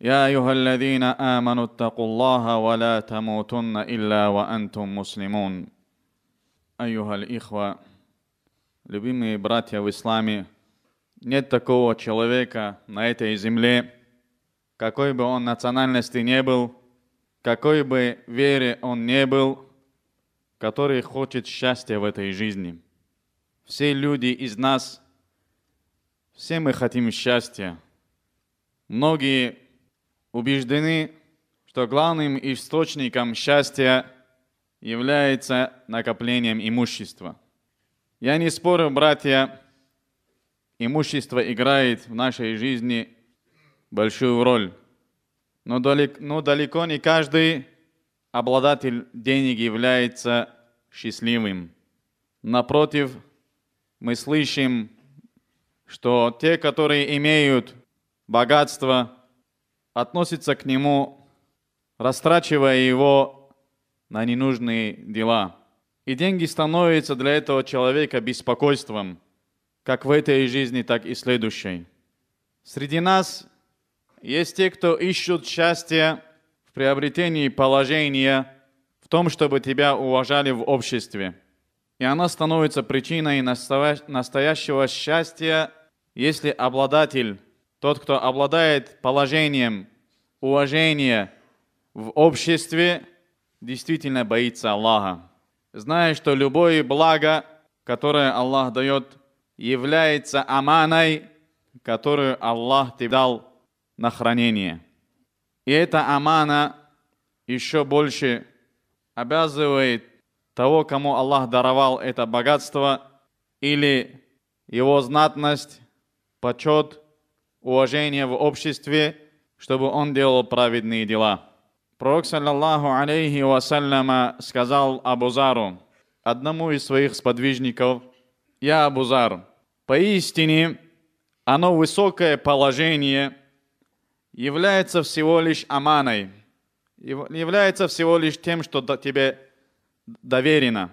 يا أيها الذين آمنوا اتقوا الله ولا تموتن إلا وأنتم مسلمون أيها الاخوه любимые братья в исламе нет такого человека на этой земле какой бы он национальности не был какой бы вере он не был который хочет счастья в этой жизни все люди из нас все мы хотим счастья многие убеждены, что главным источником счастья является накоплением имущества. Я не спорю, братья, имущество играет в нашей жизни большую роль. Но далеко, но далеко не каждый обладатель денег является счастливым. Напротив, мы слышим, что те, которые имеют богатство, относится к нему, растрачивая его на ненужные дела. И деньги становятся для этого человека беспокойством, как в этой жизни, так и следующей. Среди нас есть те, кто ищут счастье в приобретении положения, в том, чтобы тебя уважали в обществе. И она становится причиной настоящего счастья, если обладатель тот, кто обладает положением уважения в обществе, действительно боится Аллаха, зная, что любое благо, которое Аллах дает, является аманой, которую Аллах тебе дал на хранение. И эта амана еще больше обязывает того, кому Аллах даровал это богатство или его знатность, почет – уважение в обществе, чтобы он делал праведные дела. Пророк, саллаллаху алейхи вассаляма, сказал Абузару, одному из своих сподвижников, «Я Абузар, поистине оно высокое положение является всего лишь аманой, является всего лишь тем, что тебе доверено.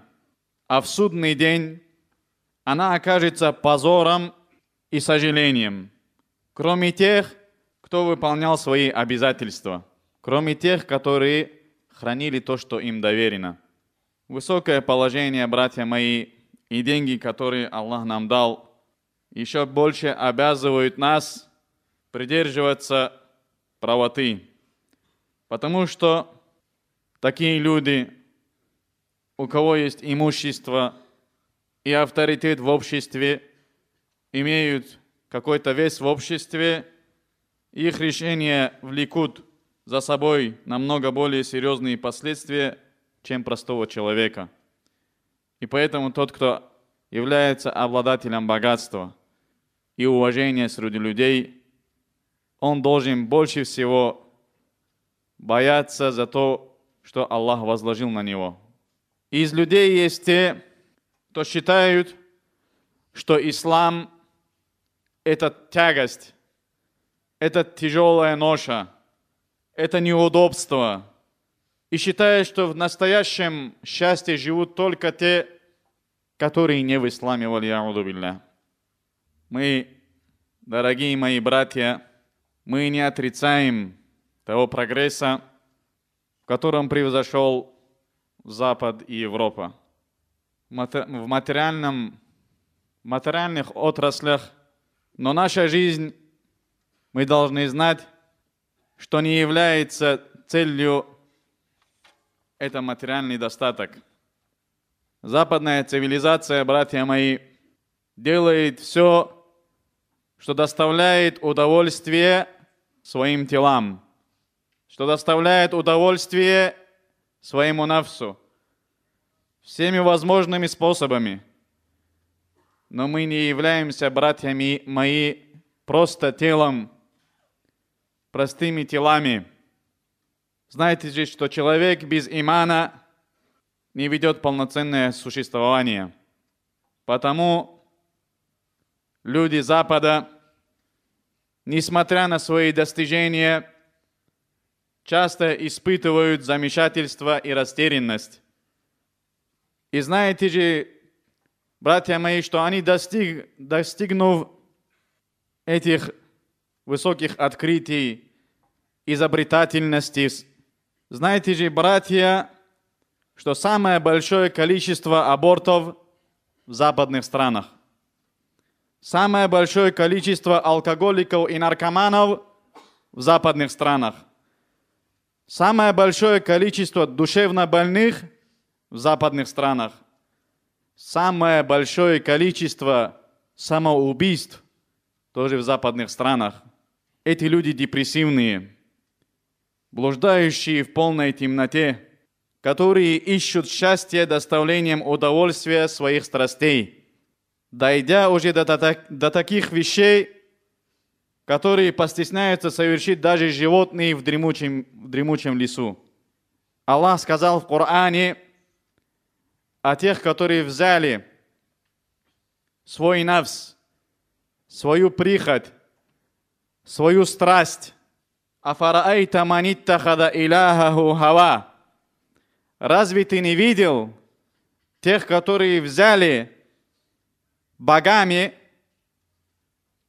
А в судный день она окажется позором и сожалением кроме тех, кто выполнял свои обязательства, кроме тех, которые хранили то, что им доверено. Высокое положение, братья мои, и деньги, которые Аллах нам дал, еще больше обязывают нас придерживаться правоты. Потому что такие люди, у кого есть имущество и авторитет в обществе, имеют какой-то вес в обществе, их решения влекут за собой намного более серьезные последствия, чем простого человека. И поэтому тот, кто является обладателем богатства и уважения среди людей, он должен больше всего бояться за то, что Аллах возложил на него. из людей есть те, кто считают, что ислам это тягость, это тяжелая ноша, это неудобство. И считая, что в настоящем счастье живут только те, которые не в исламе, валиаудубилля. Мы, дорогие мои братья, мы не отрицаем того прогресса, в котором превзошел Запад и Европа. В материальном, материальных отраслях – но наша жизнь, мы должны знать, что не является целью это материальный достаток. Западная цивилизация, братья мои, делает все, что доставляет удовольствие своим телам, что доставляет удовольствие своему навсу всеми возможными способами – но мы не являемся братьями мои просто телом, простыми телами. Знаете же, что человек без имана не ведет полноценное существование. Потому люди Запада, несмотря на свои достижения, часто испытывают замешательство и растерянность. И знаете же, братья мои, что они, достиг, достигнув этих высоких открытий, изобретательности, знаете же, братья, что самое большое количество абортов в западных странах. Самое большое количество алкоголиков и наркоманов в западных странах. Самое большое количество душевно больных в западных странах. Самое большое количество самоубийств тоже в западных странах. Эти люди депрессивные, блуждающие в полной темноте, которые ищут счастье доставлением удовольствия своих страстей, дойдя уже до, до, до таких вещей, которые постесняются совершить даже животные в дремучем, в дремучем лесу. Аллах сказал в Коране – а тех, которые взяли свой навс, свою прихоть, свою страсть. Афараайта маниттахада иляхаху хава. Разве ты не видел тех, которые взяли богами,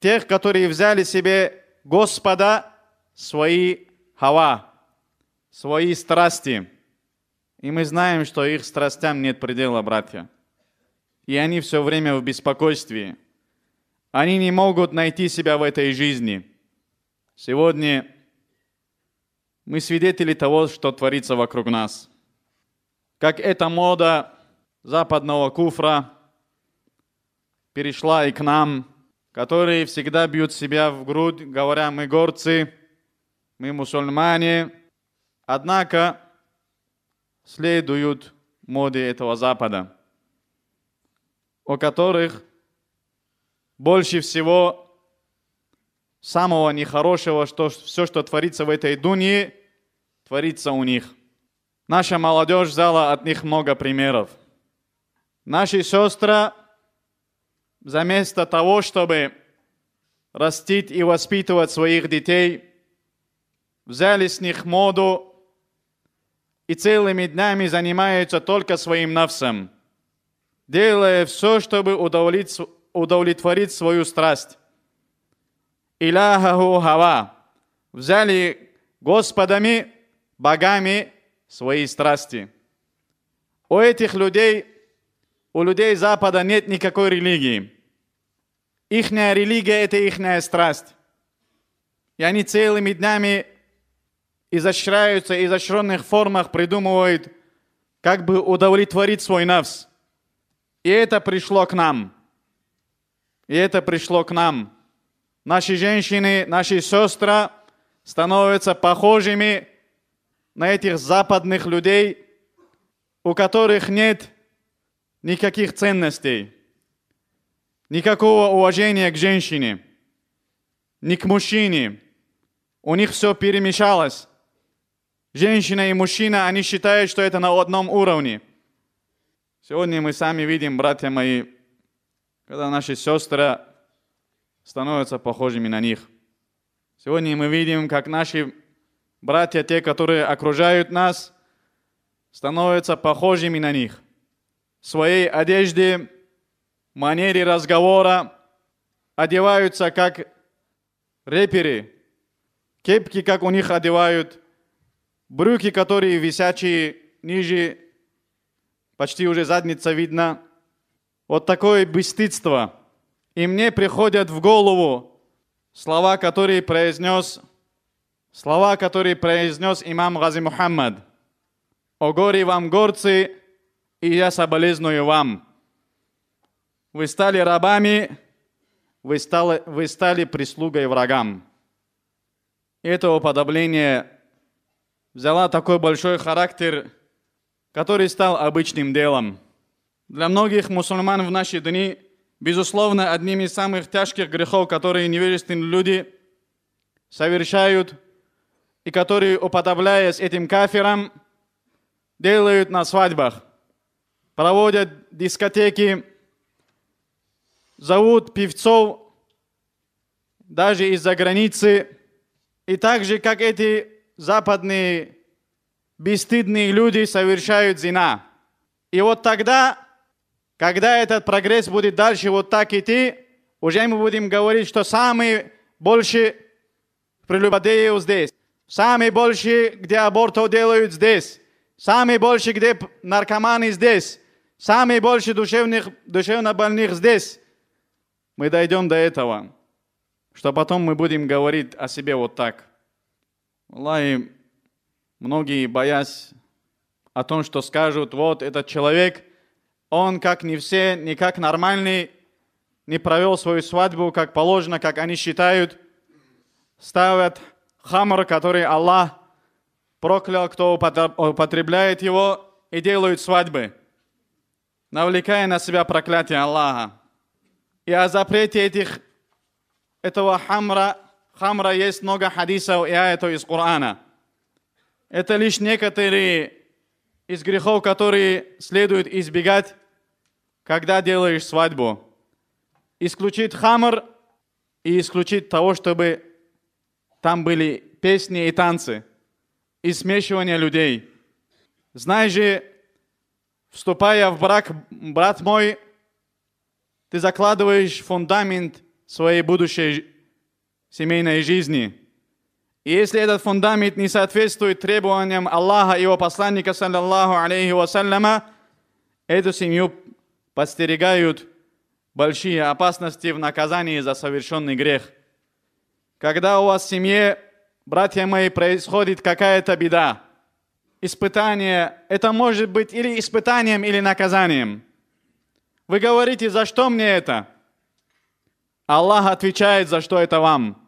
тех, которые взяли себе Господа свои хава, свои страсти? И мы знаем, что их страстям нет предела, братья. И они все время в беспокойстве. Они не могут найти себя в этой жизни. Сегодня мы свидетели того, что творится вокруг нас. Как эта мода западного куфра перешла и к нам, которые всегда бьют себя в грудь, говоря, мы горцы, мы мусульмане. Однако следуют моде этого Запада, о которых больше всего самого нехорошего, что все, что творится в этой Дуне, творится у них. Наша молодежь взяла от них много примеров. Наши сестры, заместо того, чтобы растить и воспитывать своих детей, взяли с них моду и целыми днями занимаются только своим нафсом, делая все, чтобы удовлетворить свою страсть. Иляхаху хава. Взяли господами, богами свои страсти. У этих людей, у людей Запада нет никакой религии. Ихняя религия – это ихняя страсть. И они целыми днями изощряются, изощренных формах придумывают, как бы удовлетворить свой навс. И это пришло к нам. И это пришло к нам. Наши женщины, наши сестры становятся похожими на этих западных людей, у которых нет никаких ценностей, никакого уважения к женщине, ни к мужчине. У них все перемешалось женщина и мужчина, они считают, что это на одном уровне. Сегодня мы сами видим, братья мои, когда наши сестры становятся похожими на них. Сегодня мы видим, как наши братья, те, которые окружают нас, становятся похожими на них. В своей одежде, манере разговора одеваются как рэперы, кепки, как у них одевают – брюки, которые висячие ниже, почти уже задница видна. Вот такое бесстыдство. И мне приходят в голову слова, которые произнес, слова, которые произнес имам Гази Мухаммад. «О горе вам, горцы, и я соболезную вам. Вы стали рабами, вы стали, вы стали прислугой врагам». Это уподобление взяла такой большой характер, который стал обычным делом. Для многих мусульман в наши дни, безусловно, одним из самых тяжких грехов, которые невежественные люди совершают, и которые, уподобляясь этим кафирам, делают на свадьбах, проводят дискотеки, зовут певцов даже из-за границы. И так же, как эти западные бесстыдные люди совершают зина. И вот тогда, когда этот прогресс будет дальше вот так идти, уже мы будем говорить, что самые больше прелюбодеев здесь, самые больше, где аборты делают здесь, самые больше, где наркоманы здесь, самые больше душевных, душевно больных здесь. Мы дойдем до этого, что потом мы будем говорить о себе вот так – Валай, многие боясь о том, что скажут, вот этот человек, он, как не все, не как нормальный, не провел свою свадьбу, как положено, как они считают, ставят хамр, который Аллах проклял, кто употребляет его, и делают свадьбы, навлекая на себя проклятие Аллаха. И о запрете этих, этого хамра хамра есть много хадисов и аятов из Корана. Это лишь некоторые из грехов, которые следует избегать, когда делаешь свадьбу. Исключить хамр и исключить того, чтобы там были песни и танцы, и смешивание людей. Знаешь же, вступая в брак, брат мой, ты закладываешь фундамент своей будущей семейной жизни. И если этот фундамент не соответствует требованиям Аллаха и его посланника, саллаллаху алейхи вассаляма, эту семью подстерегают большие опасности в наказании за совершенный грех. Когда у вас в семье, братья мои, происходит какая-то беда, испытание, это может быть или испытанием, или наказанием. Вы говорите, за что мне это? Аллах отвечает, за что это вам.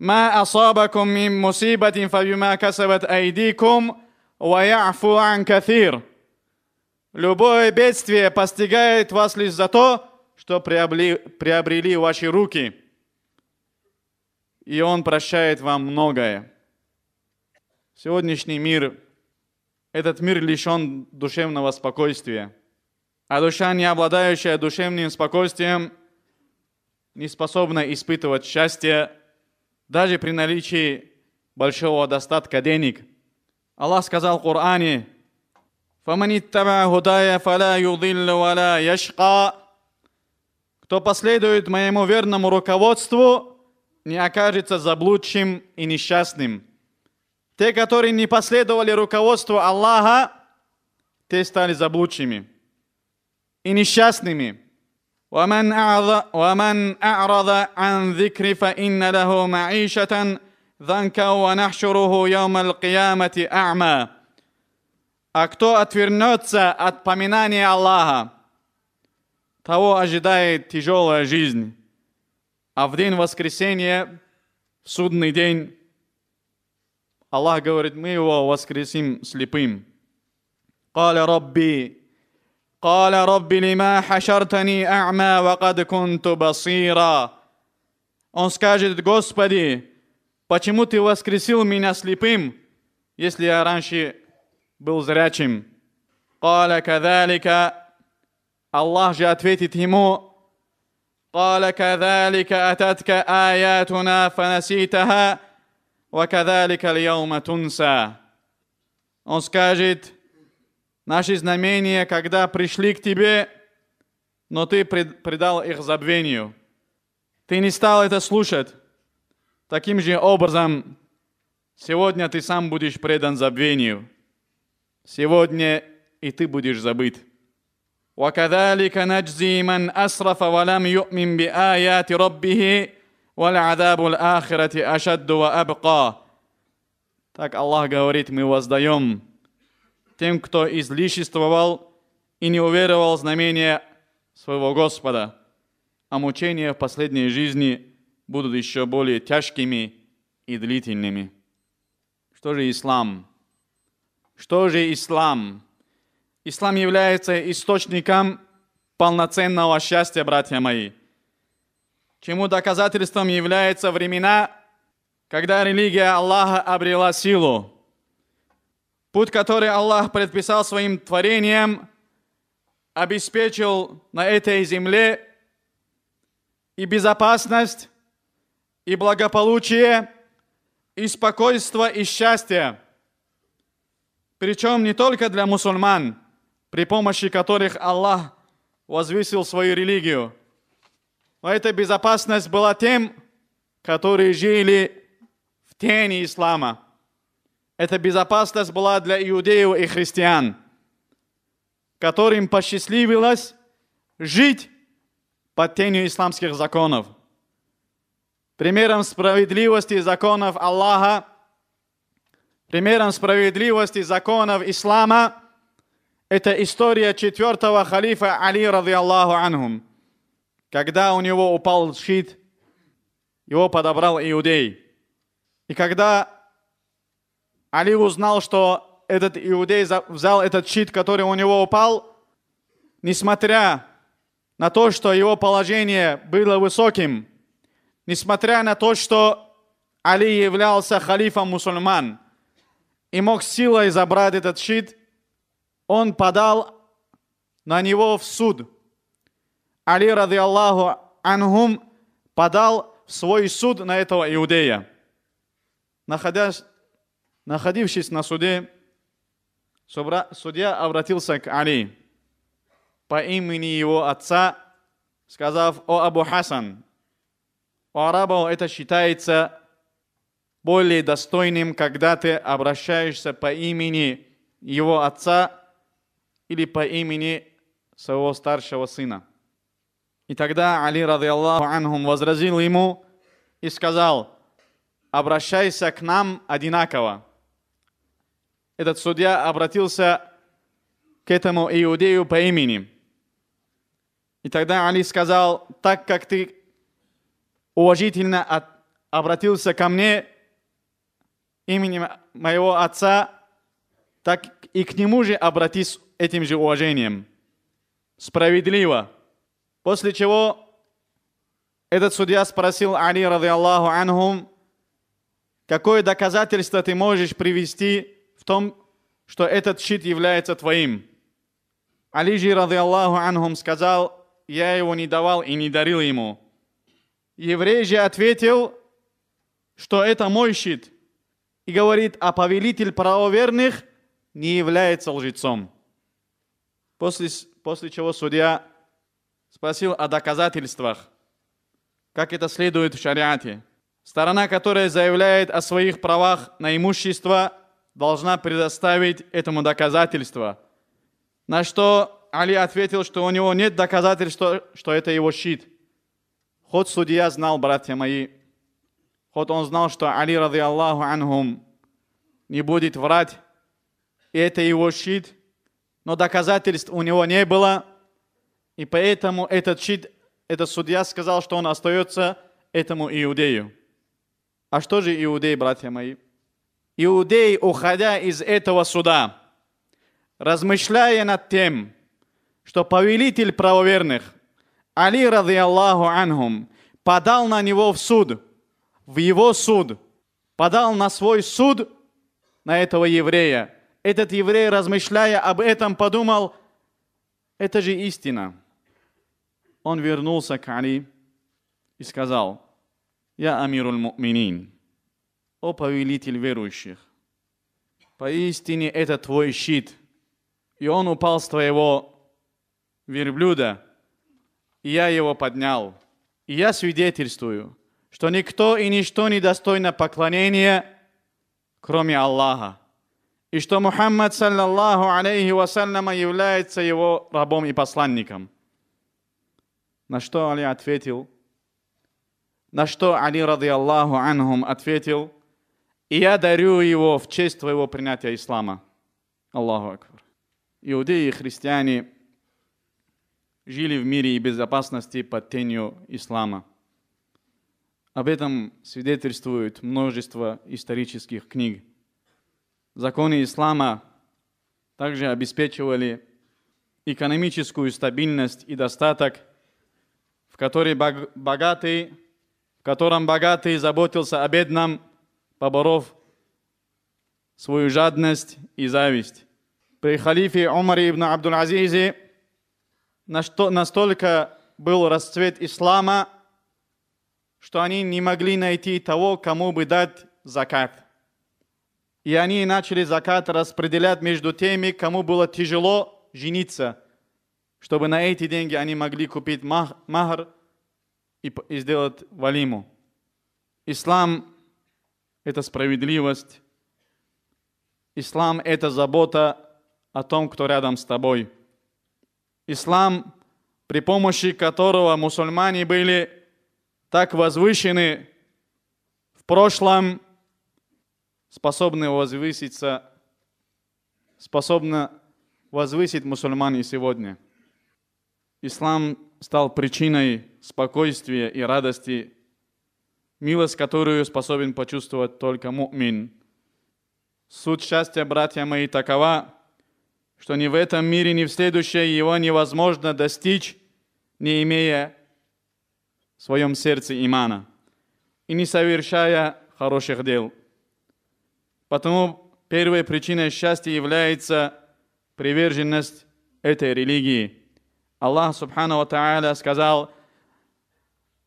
ما أصابكم من مصيبة فبما كسبت أيديكم ويعفو عن كثير. Любое бедствие постигает вас лишь за то, что приобрели, приобрели ваши руки. И Он прощает вам многое. Сегодняшний мир, этот мир лишен душевного спокойствия. А душа, не обладающая душевным спокойствием, не способна испытывать счастье даже при наличии большого достатка денег. Аллах сказал в Коране, فَمَنِ اتَّبَعَ هُدَايَ فَلَا يُضِلُّ وَلَا يَشْقَى Кто последует моему верному руководству, не окажется заблудшим и несчастным. Те, которые не последовали руководству Аллаха, те стали заблудшими и несчастными. ومن أعرض, ومن أعرض عن ذكر فإن له معيشة ضنكا ونحشره يوم القيامة أعمى А кто отвернется от поминания Аллаха, того ожидает тяжелая жизнь. А в день воскресения, в судный день, Аллах говорит, мы его воскресим слепым. قال ربي قال رب لما حشرتني أعمى وقد كنت بصيرا Он скажет, Господи, почему Ты воскресил меня слепым, если я раньше был зрячим? قال كذلك الله же ответит ему, قال كذلك أتتك آياتنا فنسيتها وكذلك اليوم تنسى. Он скажет, наши знамения, когда пришли к тебе, но ты предал их забвению. Ты не стал это слушать. Таким же образом, сегодня ты сам будешь предан забвению. Сегодня и ты будешь забыт. وكذلك نجزي من أسرف ولم يؤمن بآيات ربه والعذاب الآخرة أشد وأبقى Так Аллах говорит, мы воздаем тем, кто излишествовал и не уверовал в знамение своего Господа, а мучения в последней жизни будут еще более тяжкими и длительными. Что же ислам? Что же ислам? Ислам является источником полноценного счастья, братья мои. Чему доказательством являются времена, когда религия Аллаха обрела силу, Путь, который Аллах предписал своим творениям, обеспечил на этой земле и безопасность, и благополучие, и спокойство, и счастье. Причем не только для мусульман, при помощи которых Аллах возвысил свою религию. Но эта безопасность была тем, которые жили в тени ислама – эта безопасность была для иудеев и христиан, которым посчастливилось жить под тенью исламских законов. Примером справедливости законов Аллаха, примером справедливости законов ислама это история четвертого халифа Али, ради Аллаху анхум, когда у него упал щит, его подобрал иудей. И когда Али узнал, что этот иудей взял этот щит, который у него упал, несмотря на то, что его положение было высоким, несмотря на то, что Али являлся халифом мусульман и мог силой забрать этот щит, он подал на него в суд. Али, ради Аллаху анхум, подал свой суд на этого иудея. Находясь Находившись на суде, судья обратился к Али по имени его отца, сказав, «О Абу Хасан, у арабов это считается более достойным, когда ты обращаешься по имени его отца или по имени своего старшего сына. И тогда Али, рады Аллаху анхум, возразил ему и сказал, обращайся к нам одинаково этот судья обратился к этому иудею по имени. И тогда Али сказал, так как ты уважительно от, обратился ко мне именем моего отца, так и к нему же обратись этим же уважением. Справедливо. После чего этот судья спросил Али, Аллаху анхум, какое доказательство ты можешь привести том, что этот щит является твоим. Алижи, рады Аллаху анхум, сказал, я его не давал и не дарил ему. Еврей же ответил, что это мой щит. И говорит, а повелитель правоверных не является лжецом. После, после чего судья спросил о доказательствах, как это следует в шариате. Сторона, которая заявляет о своих правах на имущество – должна предоставить этому доказательство. На что Али ответил, что у него нет доказательств, что, это его щит. Ход судья знал, братья мои, хоть он знал, что Али, ради Аллаху анхум, не будет врать, и это его щит, но доказательств у него не было, и поэтому этот щит, этот судья сказал, что он остается этому иудею. А что же иудей, братья мои? иудей, уходя из этого суда, размышляя над тем, что повелитель правоверных, Али, ради Аллаху анхум, подал на него в суд, в его суд, подал на свой суд на этого еврея. Этот еврей, размышляя об этом, подумал, это же истина. Он вернулся к Али и сказал, «Я амируль муминин» о повелитель верующих. Поистине это твой щит, и он упал с твоего верблюда, и я его поднял. И я свидетельствую, что никто и ничто не достойно поклонения, кроме Аллаха, и что Мухаммад, саллаллаху алейхи вассаляма, является его рабом и посланником. На что Али ответил, на что Али, ради Аллаху анхум, ответил – и я дарю его в честь твоего принятия ислама. Аллаху Акбар. Иудеи и христиане жили в мире и безопасности под тенью ислама. Об этом свидетельствует множество исторических книг. Законы ислама также обеспечивали экономическую стабильность и достаток, в, который богатый, в котором богатый заботился о бедном – поборов свою жадность и зависть. При халифе Умаре ибн Абдул-Азизе настолько был расцвет ислама, что они не могли найти того, кому бы дать закат. И они начали закат распределять между теми, кому было тяжело жениться, чтобы на эти деньги они могли купить мах, махр и сделать валиму. Ислам это справедливость. Ислам – это забота о том, кто рядом с тобой. Ислам, при помощи которого мусульмане были так возвышены в прошлом, способны возвыситься, способна возвысить мусульман и сегодня. Ислам стал причиной спокойствия и радости милость, которую способен почувствовать только мумин. Суть счастья, братья мои, такова, что ни в этом мире, ни в следующем его невозможно достичь, не имея в своем сердце имана и не совершая хороших дел. Потому первой причиной счастья является приверженность этой религии. Аллах Субхану Ва Тааля сказал –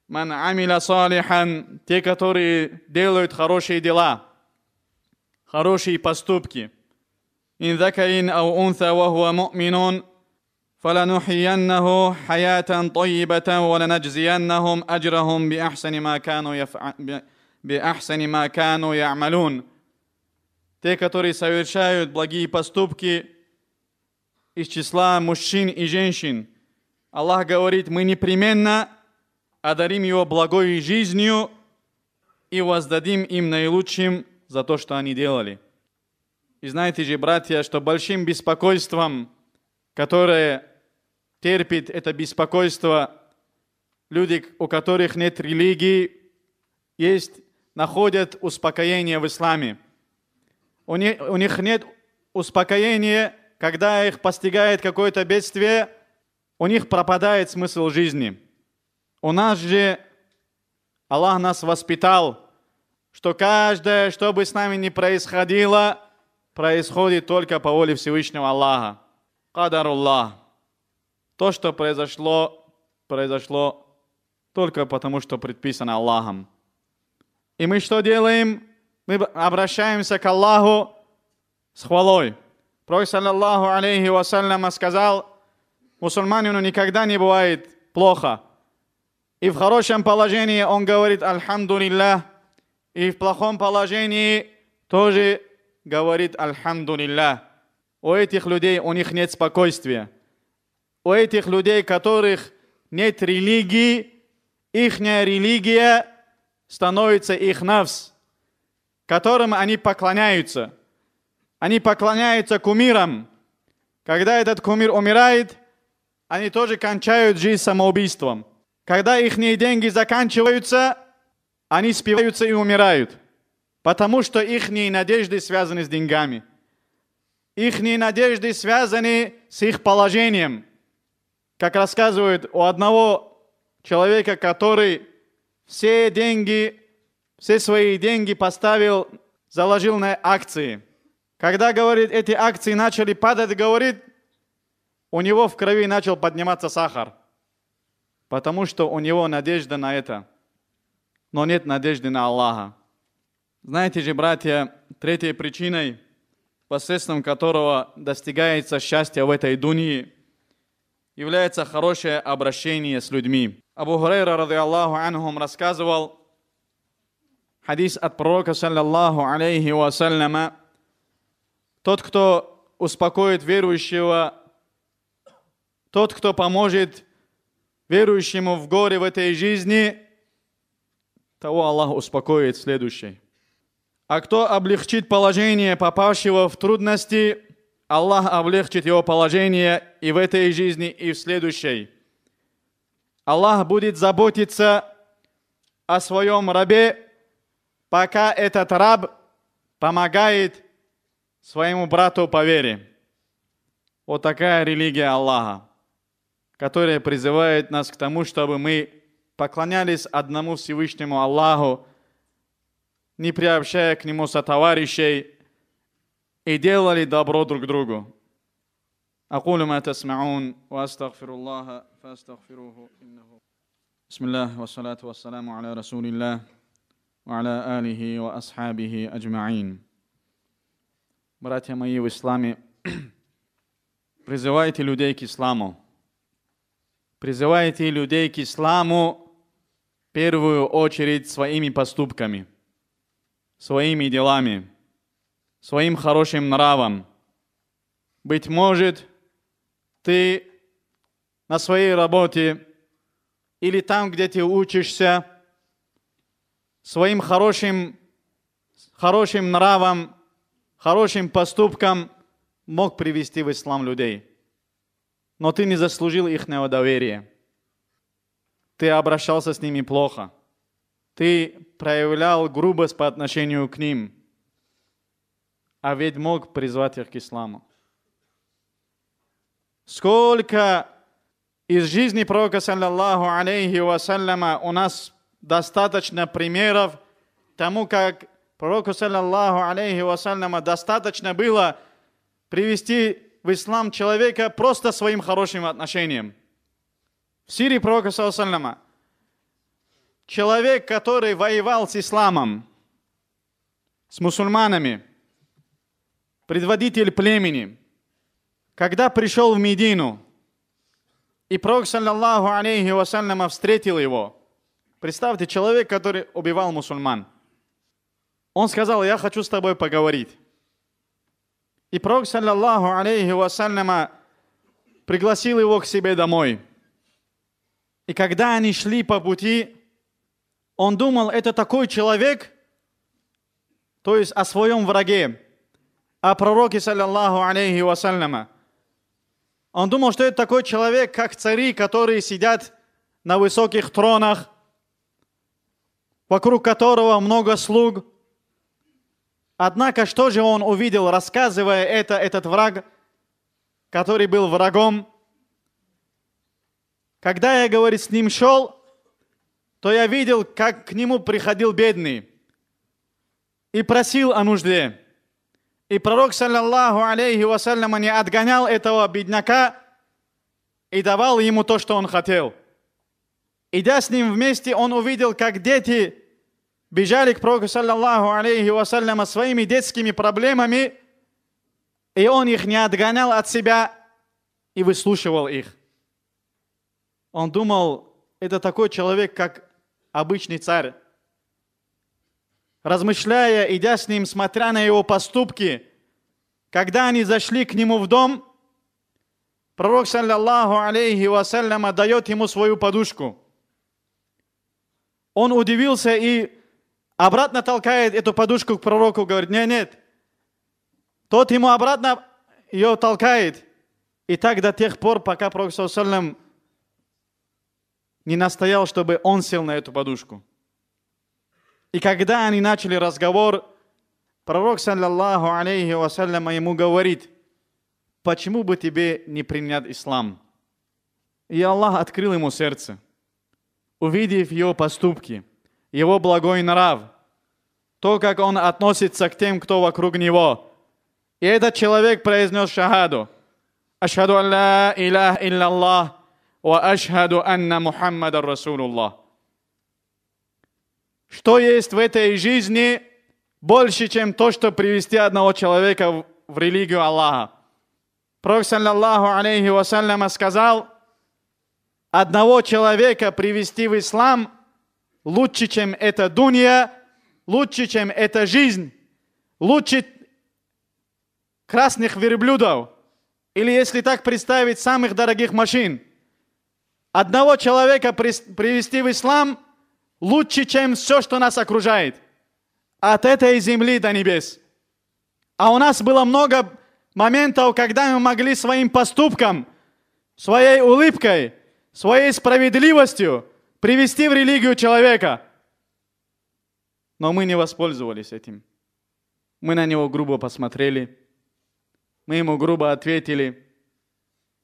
«Ман амиля салихан» – те, которые делают хорошие дела, хорошие поступки. «Ин закарин ау унса вахуа му'минун» فلنحيينه حياة طيبة ولنجزينهم أجرهم بأحسن ما كانوا يفع... بأحسن ما كانوا يعملون Те, которые совершают благие поступки из числа мужчин и женщин, Аллах говорит, мы непременно одарим его благой жизнью и воздадим им наилучшим за то, что они делали. И знаете же, братья, что большим беспокойством, которое терпит это беспокойство люди, у которых нет религии, есть, находят успокоение в исламе. У них, у них нет успокоения, когда их постигает какое-то бедствие, у них пропадает смысл жизни – у нас же Аллах нас воспитал, что каждое, что бы с нами ни происходило, происходит только по воле Всевышнего Аллаха. Кадаруллах. То, что произошло, произошло только потому, что предписано Аллахом. И мы что делаем? Мы обращаемся к Аллаху с хвалой. Пророк, саллаллаху алейхи вассаляма, сказал, мусульманину никогда не бывает плохо – и в хорошем положении он говорит «Альхамдулиллях». И в плохом положении тоже говорит «Альхамдулиллях». У этих людей, у них нет спокойствия. У этих людей, которых нет религии, ихняя религия становится их навс, которым они поклоняются. Они поклоняются кумирам. Когда этот кумир умирает, они тоже кончают жизнь самоубийством. Когда их деньги заканчиваются, они спиваются и умирают, потому что их надежды связаны с деньгами. Их надежды связаны с их положением. Как рассказывают у одного человека, который все деньги, все свои деньги поставил, заложил на акции. Когда, говорит, эти акции начали падать, говорит, у него в крови начал подниматься сахар потому что у него надежда на это, но нет надежды на Аллаха. Знаете же, братья, третьей причиной, посредством которого достигается счастье в этой дунии, является хорошее обращение с людьми. Абу Хурейра, ради Аллаху анхум, рассказывал хадис от пророка, саллаллаху алейхи вассаляма, тот, кто успокоит верующего, тот, кто поможет верующему в горе в этой жизни, того Аллах успокоит следующий. А кто облегчит положение попавшего в трудности, Аллах облегчит его положение и в этой жизни, и в следующей. Аллах будет заботиться о своем рабе, пока этот раб помогает своему брату по вере. Вот такая религия Аллаха которая призывает нас к тому, чтобы мы поклонялись одному Всевышнему Аллаху, не приобщая к Нему сотоварищей, и делали добро друг другу. أقول ما تسمعون وأستغفر الله فاستغفروه إنه بسم الله والصلاة والسلام على رسول الله وعلى آله وأصحابه أجمعين Братья мои в исламе, призывайте людей к исламу призываете людей к исламу в первую очередь своими поступками, своими делами, своим хорошим нравом. Быть может, ты на своей работе или там, где ты учишься, своим хорошим, хорошим нравом, хорошим поступком мог привести в ислам людей – но ты не заслужил их доверия. Ты обращался с ними плохо. Ты проявлял грубость по отношению к ним. А ведь мог призвать их к исламу. Сколько из жизни пророка, саллаллаху алейхи вассаляма, у нас достаточно примеров тому, как пророку, саллаллаху алейхи вассаляма, достаточно было привести в ислам человека просто своим хорошим отношением. В Сирии пророка Саусалама человек, который воевал с исламом, с мусульманами, предводитель племени, когда пришел в Медину, и пророк, саллаллаху алейхи вассаляма, встретил его. Представьте, человек, который убивал мусульман. Он сказал, я хочу с тобой поговорить. И пророк, саллиллаху алейхи вассаляма, пригласил его к себе домой. И когда они шли по пути, он думал, это такой человек, то есть о своем враге, о пророке, саллиллаху алейхи вассаляма. Он думал, что это такой человек, как цари, которые сидят на высоких тронах, вокруг которого много слуг – Однако, что же он увидел, рассказывая это, этот враг, который был врагом? Когда я, говорит, с ним шел, то я видел, как к нему приходил бедный и просил о нужде. И пророк, саллаллаху алейхи вассаляма, не отгонял этого бедняка и давал ему то, что он хотел. Идя с ним вместе, он увидел, как дети бежали к пророку, саллаллаху алейхи вассаляма, своими детскими проблемами, и он их не отгонял от себя и выслушивал их. Он думал, это такой человек, как обычный царь. Размышляя, идя с ним, смотря на его поступки, когда они зашли к нему в дом, пророк, саллаллаху алейхи вассаляма, дает ему свою подушку. Он удивился и обратно толкает эту подушку к пророку, говорит, нет, нет. Тот ему обратно ее толкает. И так до тех пор, пока пророк Саусалям не настоял, чтобы он сел на эту подушку. И когда они начали разговор, пророк, саллаллаху алейхи вассаляма, ему говорит, почему бы тебе не принять ислам? И Аллах открыл ему сердце, увидев его поступки – его благой нрав, то, как он относится к тем, кто вокруг него. И этот человек произнес шахаду. Ашхаду алла илях Аллах, ва ашхаду анна Мухаммада Расулуллах. Что есть в этой жизни больше, чем то, что привести одного человека в религию Аллаха. Пророк, саллаллаху алейхи вассаляма, сказал, одного человека привести в ислам – лучше, чем эта дуния, лучше, чем эта жизнь, лучше красных верблюдов, или если так представить, самых дорогих машин. Одного человека привести в ислам лучше, чем все, что нас окружает. От этой земли до небес. А у нас было много моментов, когда мы могли своим поступком, своей улыбкой, своей справедливостью – Привести в религию человека. Но мы не воспользовались этим. Мы на него грубо посмотрели. Мы ему грубо ответили.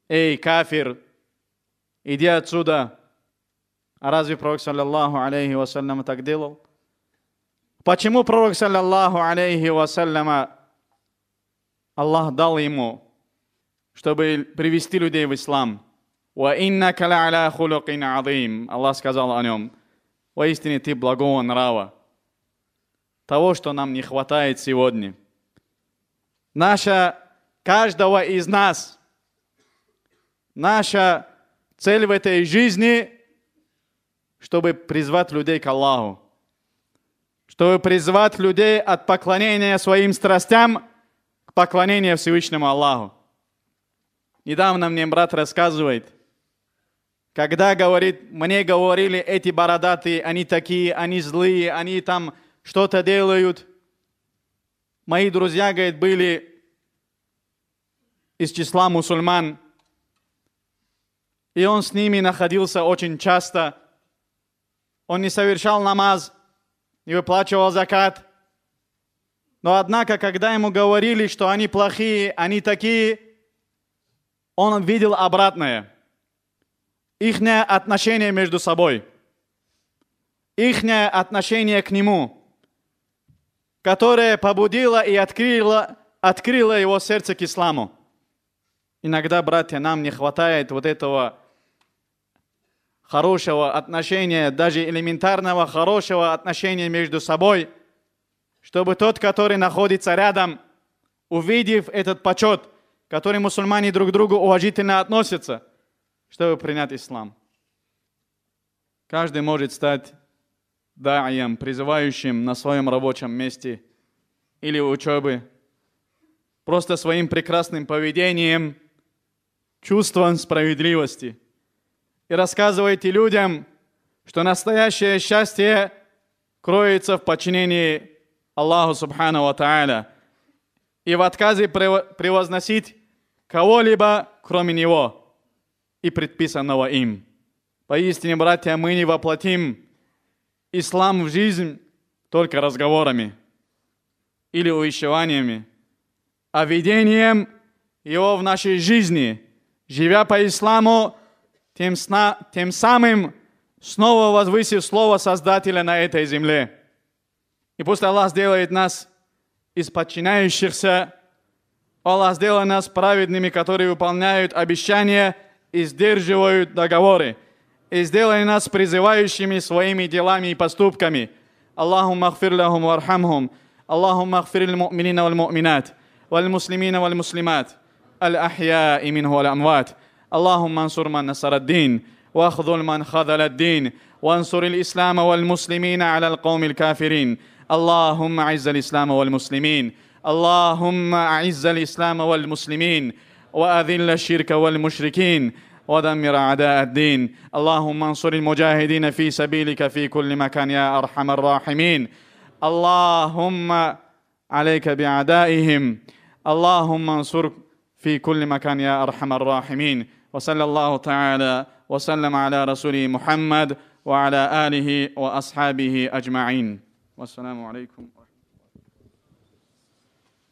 Эй, кафир, иди отсюда. А разве пророк, саллиллаху алейхи вассалям, так делал? Почему пророк, саллиллаху алейхи вассалям, Аллах дал ему, чтобы привести людей в ислам – Аллах сказал о нем, воистине ты благого нрава, того, что нам не хватает сегодня. Наша, каждого из нас, наша цель в этой жизни, чтобы призвать людей к Аллаху, чтобы призвать людей от поклонения своим страстям к поклонению Всевышнему Аллаху. Недавно мне брат рассказывает, когда говорит, мне говорили эти бородатые, они такие, они злые, они там что-то делают. Мои друзья, говорит, были из числа мусульман. И он с ними находился очень часто. Он не совершал намаз, не выплачивал закат. Но однако, когда ему говорили, что они плохие, они такие, он видел обратное – их отношение между собой, их отношение к Нему, которое побудило и открыло, открыло его сердце к исламу. Иногда, братья, нам не хватает вот этого хорошего отношения, даже элементарного хорошего отношения между собой, чтобы тот, который находится рядом, увидев этот почет, который мусульмане друг к другу уважительно относятся – чтобы принять ислам. Каждый может стать даем, призывающим на своем рабочем месте или учебе просто своим прекрасным поведением, чувством справедливости. И рассказывайте людям, что настоящее счастье кроется в подчинении Аллаху Субхану Ва Тааля и в отказе превозносить кого-либо, кроме Него и предписанного им. Поистине, братья, мы не воплотим ислам в жизнь только разговорами или увещеваниями, а видением его в нашей жизни, живя по исламу, тем, сна, тем самым снова возвысив слово Создателя на этой земле. И пусть Аллах сделает нас из подчиняющихся, Аллах сделает нас праведными, которые выполняют обещания – и сдерживают договоры, и сделай нас призывающими своими делами и поступками. Аллахумма ахфир лахум вархамхум. Аллахумма ахфир лмуминина вальмуминат, вальмуслимина вальмуслимат, аль-ахьяи минху аль-амват. اللهم انصر من نصر الدين واخذل من خذل الدين وانصر الإسلام والمسلمين على القوم الكافرين اللهم أعز الإسلام والمسلمين اللهم أعز الإسلام والمسلمين وأذل الشرك والمشركين ودمر أعداء الدين اللهم انصر المجاهدين في سبيلك في كل مكان يا أرحم الراحمين اللهم عليك بأعدائهم اللهم انصر في كل مكان يا أرحم الراحمين وصلى الله تعالى وسلم على رسوله محمد وعلى آله وأصحابه أجمعين والسلام عليكم